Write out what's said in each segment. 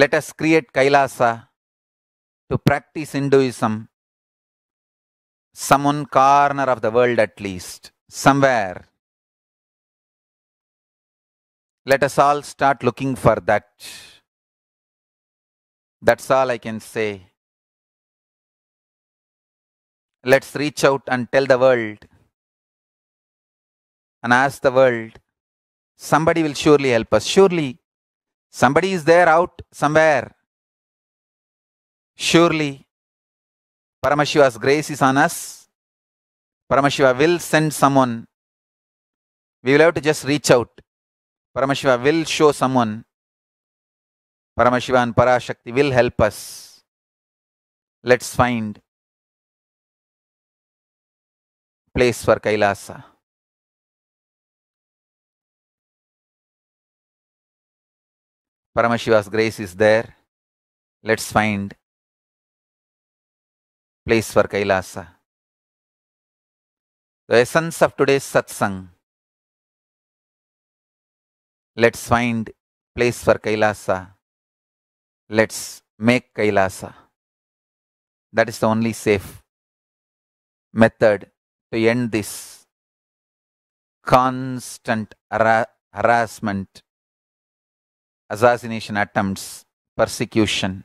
Let us create Kailasa to practice Hinduism, some one corner of the world at least, somewhere. Let us all start looking for that. That's all I can say. Let's reach out and tell the world and ask the world. Somebody will surely help us. Surely Somebody is there out somewhere. Surely, Paramashiva's grace is on us. Paramashiva will send someone. We will have to just reach out. Paramashiva will show someone. Paramashiva and Parashakti will help us. Let's find place for Kailasa. Paramashiva's grace is there. Let's find place for Kailasa. The essence of today's satsang. Let's find place for Kailasa. Let's make Kailasa. That is the only safe method to end this constant harassment assassination attempts, persecution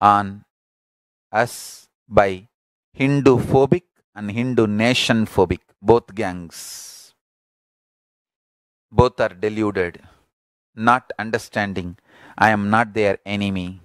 on us by Hindu phobic and Hindu nation phobic, both gangs. Both are deluded, not understanding. I am not their enemy.